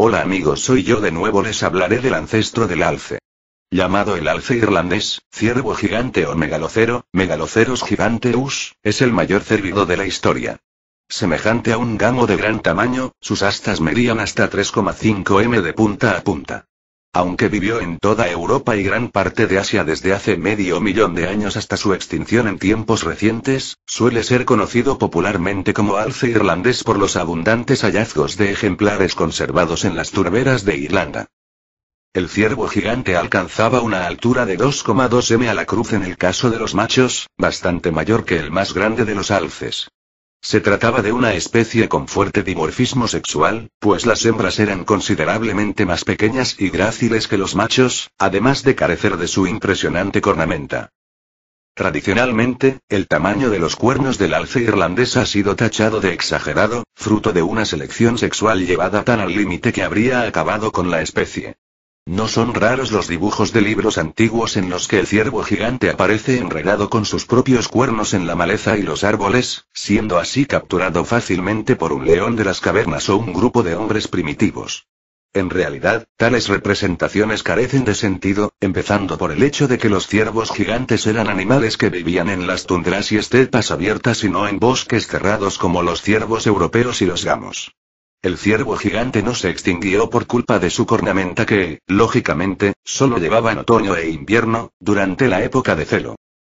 Hola amigos, soy yo de nuevo, les hablaré del ancestro del alce. Llamado el alce irlandés, ciervo gigante o megalocero, megaloceros giganteus, es el mayor cervido de la historia. Semejante a un gamo de gran tamaño, sus astas medían hasta 3,5 m de punta a punta. Aunque vivió en toda Europa y gran parte de Asia desde hace medio millón de años hasta su extinción en tiempos recientes, suele ser conocido popularmente como alce irlandés por los abundantes hallazgos de ejemplares conservados en las turberas de Irlanda. El ciervo gigante alcanzaba una altura de 2,2 m a la cruz en el caso de los machos, bastante mayor que el más grande de los alces. Se trataba de una especie con fuerte dimorfismo sexual, pues las hembras eran considerablemente más pequeñas y gráciles que los machos, además de carecer de su impresionante cornamenta. Tradicionalmente, el tamaño de los cuernos del alce irlandés ha sido tachado de exagerado, fruto de una selección sexual llevada tan al límite que habría acabado con la especie. No son raros los dibujos de libros antiguos en los que el ciervo gigante aparece enredado con sus propios cuernos en la maleza y los árboles, siendo así capturado fácilmente por un león de las cavernas o un grupo de hombres primitivos. En realidad, tales representaciones carecen de sentido, empezando por el hecho de que los ciervos gigantes eran animales que vivían en las tundras y estepas abiertas y no en bosques cerrados como los ciervos europeos y los gamos. El ciervo gigante no se extinguió por culpa de su cornamenta que, lógicamente, solo llevaba en otoño e invierno, durante la época de celo.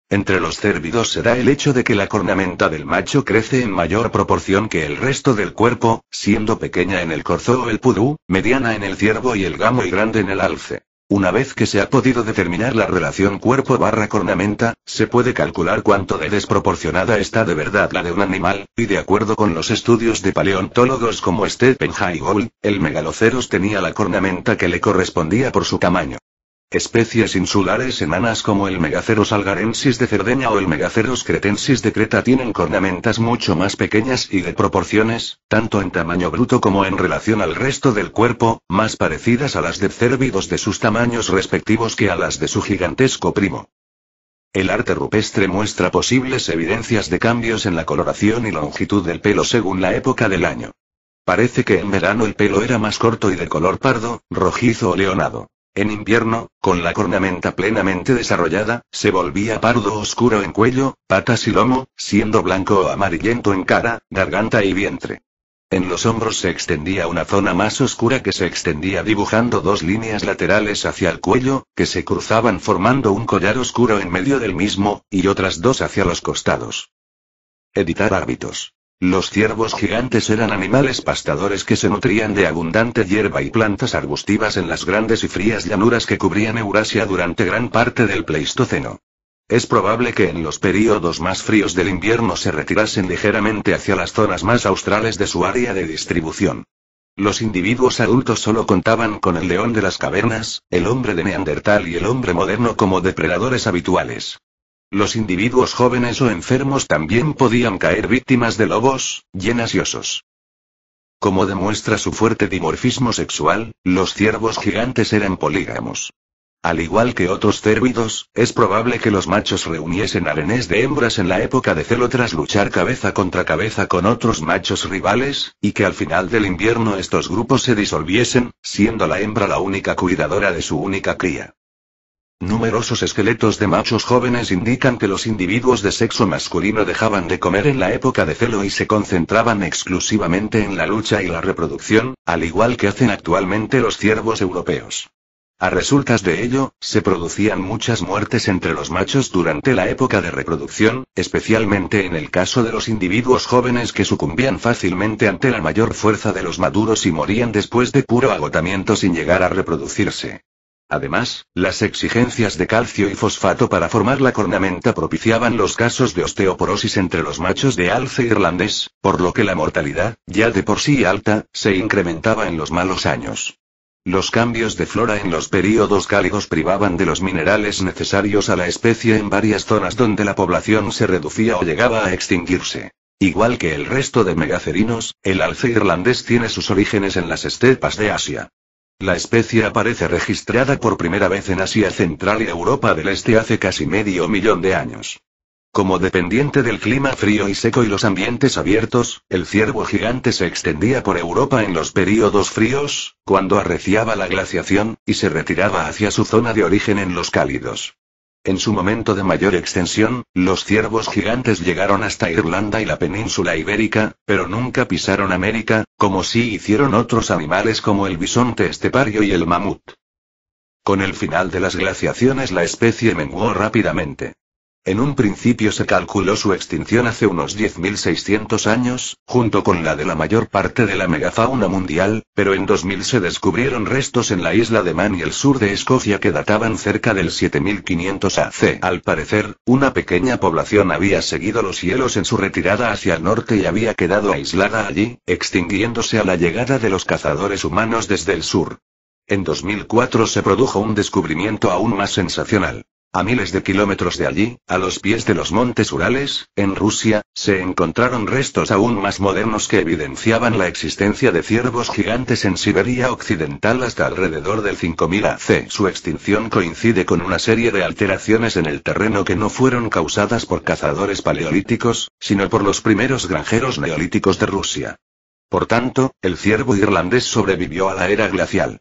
Entre los cérvidos se da el hecho de que la cornamenta del macho crece en mayor proporción que el resto del cuerpo, siendo pequeña en el corzo o el pudú, mediana en el ciervo y el gamo y grande en el alce. Una vez que se ha podido determinar la relación cuerpo barra cornamenta, se puede calcular cuánto de desproporcionada está de verdad la de un animal, y de acuerdo con los estudios de paleontólogos como Stephen High el megaloceros tenía la cornamenta que le correspondía por su tamaño. Especies insulares enanas como el Megaceros algarensis de Cerdeña o el Megaceros cretensis de Creta tienen cornamentas mucho más pequeñas y de proporciones, tanto en tamaño bruto como en relación al resto del cuerpo, más parecidas a las de Cervidos de sus tamaños respectivos que a las de su gigantesco primo. El arte rupestre muestra posibles evidencias de cambios en la coloración y longitud del pelo según la época del año. Parece que en verano el pelo era más corto y de color pardo, rojizo o leonado. En invierno, con la cornamenta plenamente desarrollada, se volvía pardo oscuro en cuello, patas y lomo, siendo blanco o amarillento en cara, garganta y vientre. En los hombros se extendía una zona más oscura que se extendía dibujando dos líneas laterales hacia el cuello, que se cruzaban formando un collar oscuro en medio del mismo, y otras dos hacia los costados. Editar hábitos. Los ciervos gigantes eran animales pastadores que se nutrían de abundante hierba y plantas arbustivas en las grandes y frías llanuras que cubrían Eurasia durante gran parte del Pleistoceno. Es probable que en los períodos más fríos del invierno se retirasen ligeramente hacia las zonas más australes de su área de distribución. Los individuos adultos solo contaban con el león de las cavernas, el hombre de Neandertal y el hombre moderno como depredadores habituales. Los individuos jóvenes o enfermos también podían caer víctimas de lobos, llenas y osos. Como demuestra su fuerte dimorfismo sexual, los ciervos gigantes eran polígamos. Al igual que otros cérvidos, es probable que los machos reuniesen arenés de hembras en la época de celo tras luchar cabeza contra cabeza con otros machos rivales, y que al final del invierno estos grupos se disolviesen, siendo la hembra la única cuidadora de su única cría. Numerosos esqueletos de machos jóvenes indican que los individuos de sexo masculino dejaban de comer en la época de celo y se concentraban exclusivamente en la lucha y la reproducción, al igual que hacen actualmente los ciervos europeos. A resultas de ello, se producían muchas muertes entre los machos durante la época de reproducción, especialmente en el caso de los individuos jóvenes que sucumbían fácilmente ante la mayor fuerza de los maduros y morían después de puro agotamiento sin llegar a reproducirse. Además, las exigencias de calcio y fosfato para formar la cornamenta propiciaban los casos de osteoporosis entre los machos de alce irlandés, por lo que la mortalidad, ya de por sí alta, se incrementaba en los malos años. Los cambios de flora en los períodos cálidos privaban de los minerales necesarios a la especie en varias zonas donde la población se reducía o llegaba a extinguirse. Igual que el resto de megacerinos, el alce irlandés tiene sus orígenes en las estepas de Asia. La especie aparece registrada por primera vez en Asia Central y Europa del Este hace casi medio millón de años. Como dependiente del clima frío y seco y los ambientes abiertos, el ciervo gigante se extendía por Europa en los períodos fríos, cuando arreciaba la glaciación, y se retiraba hacia su zona de origen en los cálidos. En su momento de mayor extensión, los ciervos gigantes llegaron hasta Irlanda y la península ibérica, pero nunca pisaron América, como sí hicieron otros animales como el bisonte estepario y el mamut. Con el final de las glaciaciones la especie menguó rápidamente. En un principio se calculó su extinción hace unos 10.600 años, junto con la de la mayor parte de la megafauna mundial, pero en 2000 se descubrieron restos en la isla de Man y el sur de Escocia que databan cerca del 7500 AC. Al parecer, una pequeña población había seguido los hielos en su retirada hacia el norte y había quedado aislada allí, extinguiéndose a la llegada de los cazadores humanos desde el sur. En 2004 se produjo un descubrimiento aún más sensacional. A miles de kilómetros de allí, a los pies de los montes Urales, en Rusia, se encontraron restos aún más modernos que evidenciaban la existencia de ciervos gigantes en Siberia Occidental hasta alrededor del 5000 AC. Su extinción coincide con una serie de alteraciones en el terreno que no fueron causadas por cazadores paleolíticos, sino por los primeros granjeros neolíticos de Rusia. Por tanto, el ciervo irlandés sobrevivió a la era glacial.